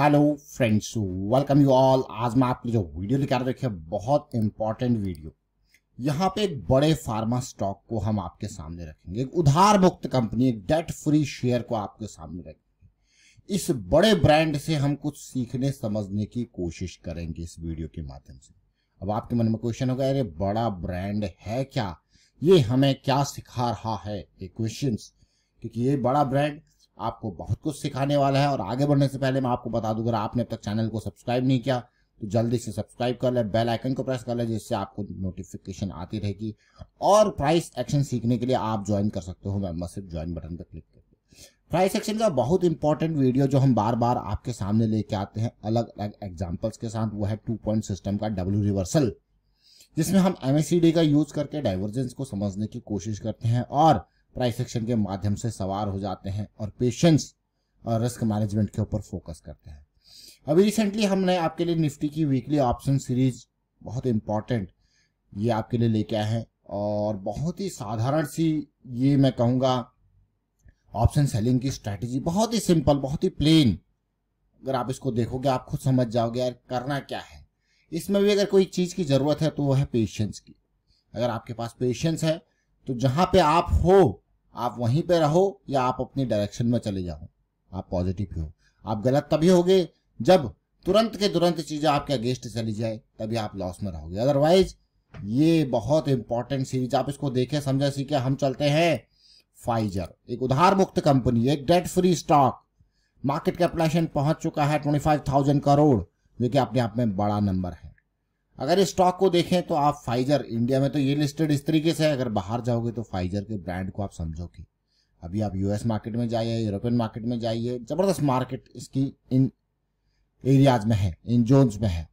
hello friends welcome you all आज मैं आपके जो वीडियो लेकर देखिए बहुत इंपॉर्टेंट वीडियो यहाँ पे एक बड़े फार्मा स्टॉक को हम आपके सामने रखेंगे एक उधार मुक्त कंपनी एक डेट फ्री शेयर को आपके सामने रखेंगे इस बड़े ब्रांड से हम कुछ सीखने समझने की कोशिश करेंगे इस वीडियो के माध्यम से अब आपके मन में क्वेश्चन होगा अरे बड़ा ब्रांड है क्या ये हमें क्या सिखा रहा है ये क्वेश्चन क्योंकि ये बड़ा ब्रांड आपको बहुत कुछ सिखाने वाला है और आगे बढ़ने से पहले मैं आपको बता दूं अगर आपने अब तक चैनल को सब्सक्राइब नहीं किया तो जल्दी से सब्सक्राइब कर ले बेल आइकन को प्रेस कर ले जिससे आपको नोटिफिकेशन आती रहेगी और प्राइस एक्शन सीखने के लिए आप ज्वाइन कर सकते हो मेंबरशिप ज्वाइन बटन पर क्लिक करके प्राइस एक्शन का बहुत इंपॉर्टेंट वीडियो जो हम बार बार आपके सामने लेके आते हैं अलग अलग एग्जाम्पल्स के साथ वो है टू पॉइंट सिस्टम का डब्ल्यू रिवर्सल जिसमें हम एमएससीडी का यूज करके डाइवर्जेंस को समझने की कोशिश करते हैं और ट्राइसेक्शन के माध्यम से सवार हो जाते हैं और पेशेंस और रिस्क मैनेजमेंट के ऊपर फोकस करते हैं अभी रिसेंटली हमने आपके लिए निफ्टी की वीकली ऑप्शन सीरीज बहुत इम्पॉर्टेंट ये आपके लिए लेके आए हैं और बहुत ही साधारण सी ये मैं कहूँगा ऑप्शन सेलिंग की स्ट्रैटेजी बहुत ही सिंपल बहुत ही प्लेन अगर आप इसको देखोगे आप खुद समझ जाओगे यार करना क्या है इसमें भी अगर कोई चीज़ की ज़रूरत है तो वो है पेशेंस की अगर आपके पास पेशेंस है तो जहाँ पे आप हो आप वहीं पे रहो या आप अपने डायरेक्शन में चले जाओ आप पॉजिटिव हो आप गलत तभी होगे जब तुरंत के तुरंत चीज़ें आपके अगेंस्ट चली जाए तभी आप लॉस में रहोगे अदरवाइज ये बहुत इंपॉर्टेंट सीरीज आप इसको देखें समझे सीखे हम चलते हैं फाइजर एक उधार मुक्त कंपनी एक debt free stock market capitalisation पहुंच चुका है ट्वेंटी फाइव थाउजेंड करोड़ जो कि अपने आप में बड़ा नंबर है अगर इस स्टॉक को देखें तो आप फाइजर इंडिया में तो ये लिस्टेड इस तरीके से है अगर बाहर जाओगे तो फाइजर के ब्रांड को आप समझोगे अभी आप यूएस मार्केट में जाइए यूरोपियन मार्केट में जाइए जबरदस्त मार्केट इसकी इन एरियाज में है इन जोन्स में है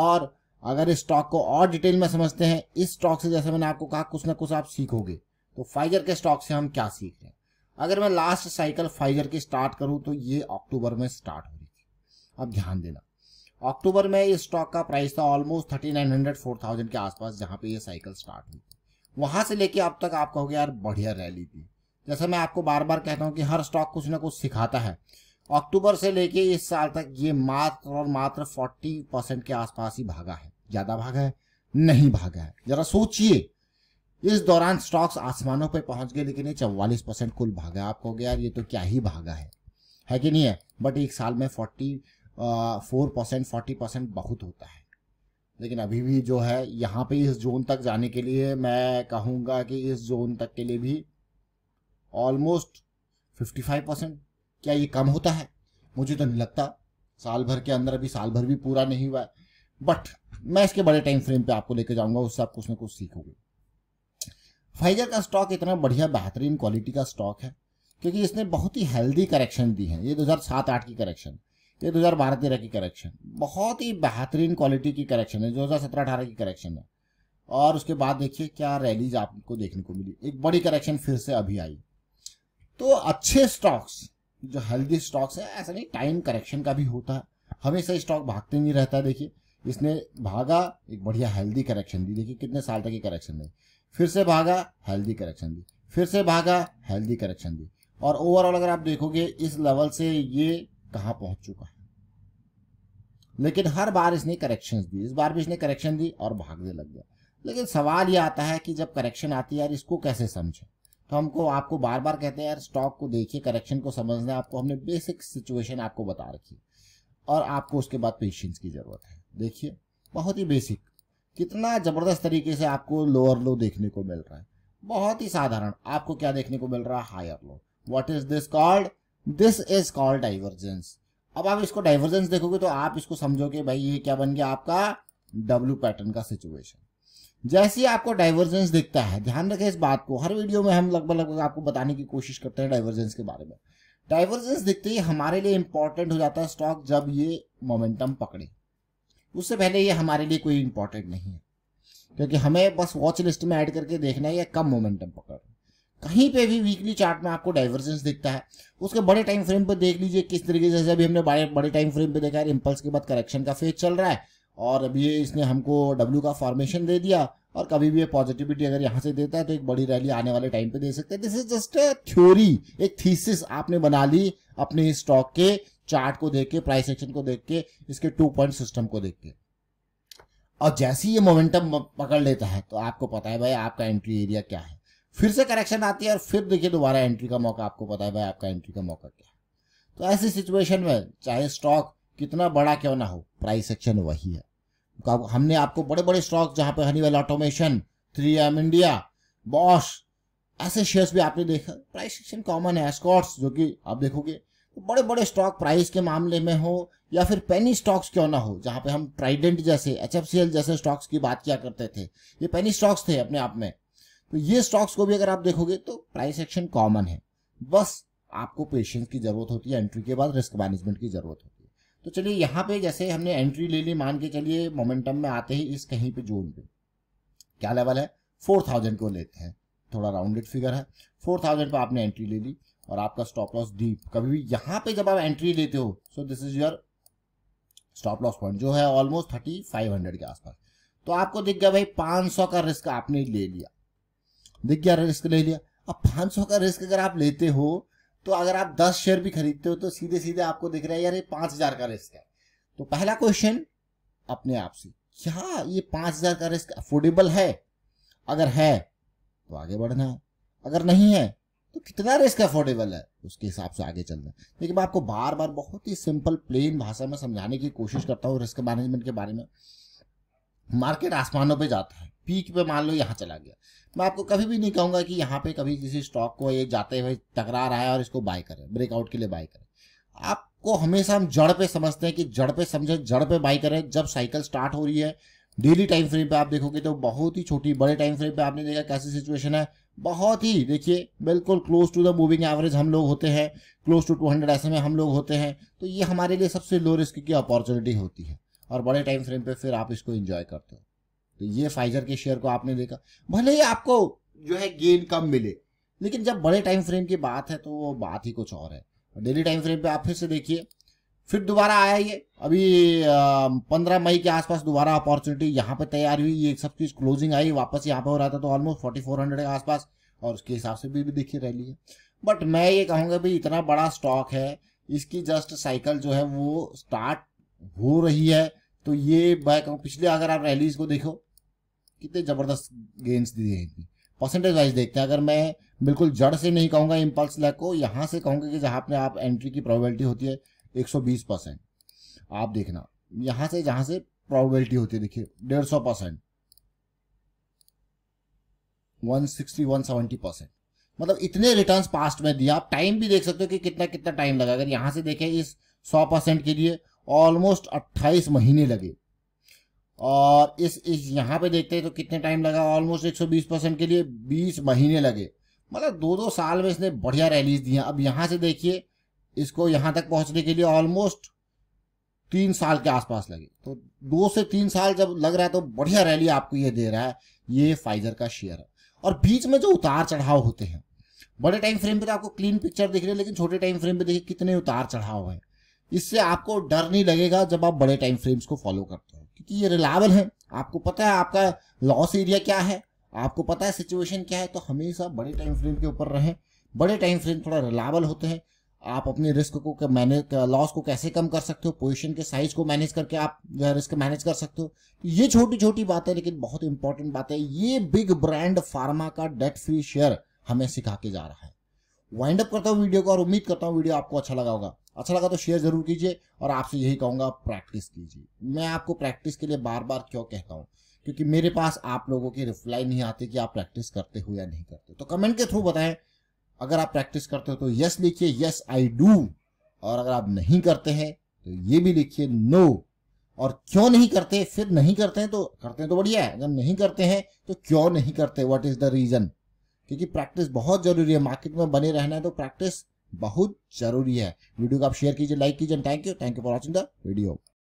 और अगर इस स्टॉक को और डिटेल में समझते हैं इस स्टॉक से जैसे मैंने आपको कहा कुछ ना कुछ आप सीखोगे तो फाइजर के स्टॉक से हम क्या सीख रहे हैं अगर मैं लास्ट साइकिल फाइजर की स्टार्ट करूं तो ये अक्टूबर में स्टार्ट हो रही थी अब ध्यान देना अक्टूबर में इस स्टॉक का प्राइस था almost thirty nine hundred four thousand के आसपास जहां पे ये साइकिल स्टार्ट हुई वहां से लेके अब तक आप कहोगे यार बढ़िया रैली थी जैसे मैं आपको बार बार कहता हूँ कि हर स्टॉक कुछ ना कुछ सिखाता है अक्टूबर से लेके इस साल तक ये मात्र और मात्र फोर्टी परसेंट के आसपास ही भागा है ज्यादा भागा है नहीं भागा है जरा सोचिए इस दौरान स्टॉक्स आसमानों पर पहुंच गए लेकिन ये चौवालीस परसेंट कुल भागा है आप कहोगे यार ये तो क्या ही भागा है है कि नहीं है बट एक साल में forty four percent forty percent बहुत होता है लेकिन अभी भी जो है यहाँ पे इस जोन तक जाने के लिए मैं कहूँगा कि इस जोन तक के लिए भी ऑलमोस्ट फिफ्टी फाइव परसेंट क्या ये कम होता है मुझे तो नहीं लगता साल भर के अंदर अभी साल भर भी पूरा नहीं हुआ है बट मैं इसके बड़े टाइम फ्रेम पे आपको लेकर जाऊंगा उससे आप कुछ ना कुछ सीखोगे फाइजर का स्टॉक इतना बढ़िया बेहतरीन क्वालिटी का स्टॉक है क्योंकि इसने बहुत ही हेल्दी करेक्शन दी है ये दो हजार सात आठ की करेक्शन ये बारह तेरह की करेक्शन बहुत ही बेहतरीन क्वालिटी की करेक्शन है सत्रह अठारह की करेक्शन है और उसके बाद देखिए क्या रैलीज आपको देखने को मिली एक बड़ी करेक्शन फिर से अभी आई तो अच्छे स्टॉक्स जो हेल्दी स्टॉक्स है ऐसा नहीं टाइम करेक्शन का भी होता है हमेशा स्टॉक भागते नहीं रहता देखिए इसने भागा एक बढ़िया हेल्दी करेक्शन दी देखिए कितने साल तक की करेक्शन दी फिर से भागा हेल्दी करेक्शन दी फिर से भागा हेल्दी करेक्शन दी और ओवरऑल अगर आप देखोगे इस लेवल से ये कहां पहुंच चुका है लेकिन हर बार इसने करेक्शन दी इस बार भी इसने करेक्शन दी और भागने लग गया लेकिन सवाल यह आता है कि जब करेक्शन आती है यार इसको कैसे समझे तो हमको आपको बार बार कहते हैं यार स्टॉक को देखिए करेक्शन को समझना आपको हमने बेसिक सिचुएशन आपको बता रखी है और आपको उसके बाद पेशेंस की ज़रूरत है देखिए बहुत ही बेसिक कितना ज़बरदस्त तरीके से आपको लोअर लो देखने को मिल रहा है बहुत ही साधारण आपको क्या देखने को मिल रहा है higher low what is this called this is called divergence अब आप इसको डाइवर्जेंस देखोगे तो आप इसको समझोगे भाई ये क्या बन गया आपका डब्ल्यू पैटर्न का सिचुएशन जैसे ही आपको डाइवर्जेंस दिखता है ध्यान रखें इस बात को हर वीडियो में हम लगभग लगभग आपको बताने की कोशिश करते हैं डाइवर्जेंस के बारे में डाइवर्जेंस दिखते ही हमारे लिए इंपॉर्टेंट हो जाता है स्टॉक जब ये मोमेंटम पकड़े उससे पहले ये हमारे लिए कोई इंपॉर्टेंट नहीं है क्योंकि हमें बस वॉच लिस्ट में ऐड करके देखना है ये कम मोमेंटम पकड़ कहीं पे भी वीकली चार्ट में आपको डाइवर्जेंस दिखता है उसके बड़े टाइम फ्रेम पर देख लीजिए किस तरीके से अभी हमने बड़े बड़े टाइम फ्रेम पे देखा है इम्पल्स के बाद करेक्शन का फेज चल रहा है और अभी ये इसने हमको डब्ल्यू का फॉर्मेशन दे दिया और कभी भी ये पॉजिटिविटी अगर यहाँ से देता है तो एक बड़ी रैली आने वाले टाइम पे दे सकते हैं this is just a theory एक थीसिस आपने बना ली अपने स्टॉक के चार्ट को देख के प्राइस एक्शन को देख के इसके टू पॉइंट सिस्टम को देख के और जैसे ही ये मोमेंटम पकड़ लेता है तो आपको पता है भाई आपका एंट्री एरिया क्या है फिर से करेक्शन आती है और फिर देखिए दोबारा एंट्री का मौका आपको पता है भाई आपका एंट्री का मौका क्या है तो ऐसी सिचुएशन में चाहे स्टॉक कितना बड़ा क्यों ना हो प्राइस एक्शन वही है तो हमने आपको बड़े बड़े स्टॉक जहां पर Honeywell automation three M India Bosch ऐसे शेयर्स भी आपने देखा प्राइस एक्शन कॉमन है स्कॉट्स जो कि आप देखोगे तो बड़े बड़े स्टॉक प्राइस के मामले में हो या फिर पेनी स्टॉक्स क्यों ना हो जहां पे हम ट्राइडेंट जैसे एच जैसे स्टॉक्स की बात किया करते थे ये पेनी स्टॉक्स थे अपने आप में तो ये स्टॉक्स को भी अगर आप देखोगे तो प्राइस एक्शन कॉमन है बस आपको पेशेंस की जरूरत होती है एंट्री के बाद रिस्क मैनेजमेंट की जरूरत होती है तो चलिए यहाँ पे जैसे हमने एंट्री ले ली मान के चलिए मोमेंटम में आते ही इस कहीं पे जोन पे क्या लेवल है फोर थाउजेंड को लेते हैं थोड़ा राउंडेड फिगर है फोर थाउजेंड पर आपने एंट्री ले ली और आपका स्टॉप लॉस डीप कभी भी यहाँ पे जब आप एंट्री लेते हो so this is your stop loss point जो है ऑलमोस्ट थर्टी फाइव हंड्रेड के आसपास तो आपको दिख गया भाई पांच सौ का रिस्क आपने ले लिया देख क्या रिस्क ले लिया अब पाँच सौ का रिस्क अगर आप लेते हो तो अगर आप दस शेयर भी खरीदते हो तो सीधे सीधे आपको दिख रहा है यार ये पांच हजार का रिस्क है तो पहला क्वेश्चन अपने आप से क्या ये पांच हजार का रिस्क अफोर्डेबल है अगर है तो आगे बढ़ना है अगर नहीं है तो कितना रिस्क अफोर्डेबल है उसके हिसाब से आगे चलना देखिए मैं आपको बार बार बहुत ही सिंपल प्लेन भाषा में समझाने की कोशिश करता हूँ रिस्क मैनेजमेंट के बारे में मार्केट आसमानों पर जाता है पीक पे मान लो यहाँ चला गया मैं आपको कभी भी नहीं कहूँगा कि यहाँ पे कभी किसी स्टॉक को ये जाते हुए टकरा रहा है और इसको बाय करें ब्रेकआउट के लिए बाय करें आपको हमेशा हम जड़ पे समझते हैं कि जड़ पे समझे जड़ पे बाई करें जब साइकिल स्टार्ट हो रही है डेली टाइम फ्रेम पे आप देखोगे तो बहुत ही छोटी बड़े टाइम फ्रेम पे आपने देखा कैसी सिचुएशन है बहुत ही देखिए बिल्कुल close to the moving average हम लोग होते हैं क्लोज टू टू हंड्रेड ऐसे में हम लोग होते हैं तो ये हमारे लिए सबसे लो रिस्क की अपॉर्चुनिटी होती है और बड़े टाइम फ्रेम पे फिर आप इसको इन्जॉय करते हो तो ये फाइजर के शेयर को आपने देखा भले ही आपको जो है गेन कम मिले लेकिन जब बड़े टाइम फ्रेम की बात है तो वो बात ही कुछ और है डेली टाइम फ्रेम पे आप फिर से देखिए फिर दोबारा आया ये अभी पंद्रह मई के आसपास दोबारा अपॉर्चुनिटी यहाँ पे तैयार हुई ये सब चीज़ क्लोजिंग आई वापस यहाँ पे हो रहा था तो ऑलमोस्ट फोर्टी फोर हंड्रेड के आसपास और उसके हिसाब से भी, भी देखिए रैली है बट मैं ये कहूंगा भाई इतना बड़ा स्टॉक है इसकी जस्ट साइकिल जो है वो स्टार्ट हो रही है तो ये मैं कहूँ पिछले अगर आप रैलीज को देखो कितने ज़बरदस्त गेंस दी है इनकी परसेंटेज वाइज देखते हैं अगर मैं बिल्कुल जड़ से नहीं कहूँगा इम्पल्स लैक को यहाँ से कहूँगा कि जहाँ पे आप एंट्री की प्रोबेबिलिटी होती है एक सौ बीस परसेंट आप देखना यहाँ से जहाँ से प्रोबेबिलिटी होती है देखिए डेढ़ सौ percent one sixty one seventy percent मतलब इतने रिटर्न पास्ट में दिया आप टाइम भी देख सकते हो कि कितना कितना टाइम लगा अगर यहाँ से देखें इस सौ परसेंट के लिए ऑलमोस्ट अट्ठाईस महीने लगे और इस इस यहाँ पे देखते हैं तो कितने टाइम लगा ऑलमोस्ट बीस परसेंट के लिए 20 महीने लगे मतलब दो दो साल में इसने बढ़िया रैलीज दिया अब यहाँ से देखिए इसको यहाँ तक पहुँचने के लिए ऑलमोस्ट तीन साल के आसपास लगे तो दो से तीन साल जब लग रहा है तो बढ़िया रैली आपको ये दे रहा है ये फाइजर का शेयर है और बीच में जो उतार चढ़ाव होते हैं बड़े टाइम फ्रेम पे तो आपको क्लीन पिक्चर दिख रही है लेकिन छोटे टाइम फ्रेम पे देखिए कितने उतार चढ़ाव हैं इससे आपको डर नहीं लगेगा जब आप बड़े टाइम फ्रेम्स को फॉलो करते हो क्योंकि ये रिलायबल है आपको पता है आपका लॉस एरिया क्या है आपको पता है सिचुएशन क्या है तो हमेशा बड़े टाइम फ्रेम के ऊपर रहें बड़े टाइम फ्रेम थोड़ा रिलायबल होते हैं आप अपने रिस्क को मैनेज लॉस को कैसे कम कर सकते हो पोजीशन के साइज को मैनेज करके आप रिस्क मैनेज कर सकते हो तो ये छोटी छोटी बातें लेकिन बहुत इंपॉर्टेंट बात है ये बिग ब्रांड फार्मा का डेट फ्री शेयर हमें सिखा के जा रहा है वाइंड अप करता हूँ वीडियो को और उम्मीद करता हूँ वीडियो आपको अच्छा लगा होगा अच्छा लगा तो शेयर ज़रूर कीजिए और आपसे यही कहूंगा प्रैक्टिस कीजिए मैं आपको प्रैक्टिस के लिए बार बार क्यों कहता हूँ क्योंकि मेरे पास आप लोगों की रिप्लाई नहीं आती कि आप प्रैक्टिस करते हो या नहीं करते तो कमेंट के थ्रू बताएं अगर आप प्रैक्टिस करते हो तो यस लिखिए यस आई डू और अगर आप नहीं करते हैं तो ये भी लिखिए नो और क्यों नहीं करते फिर नहीं करते हैं तो करते हैं तो बढ़िया है अगर नहीं करते हैं तो क्यों नहीं करते व्हाट इज द रीजन क्योंकि प्रैक्टिस बहुत जरूरी है मार्केट में बने रहना है तो प्रैक्टिस बहुत जरूरी है वीडियो को आप शेयर कीजिए लाइक कीजिए thank you thank you for watching the video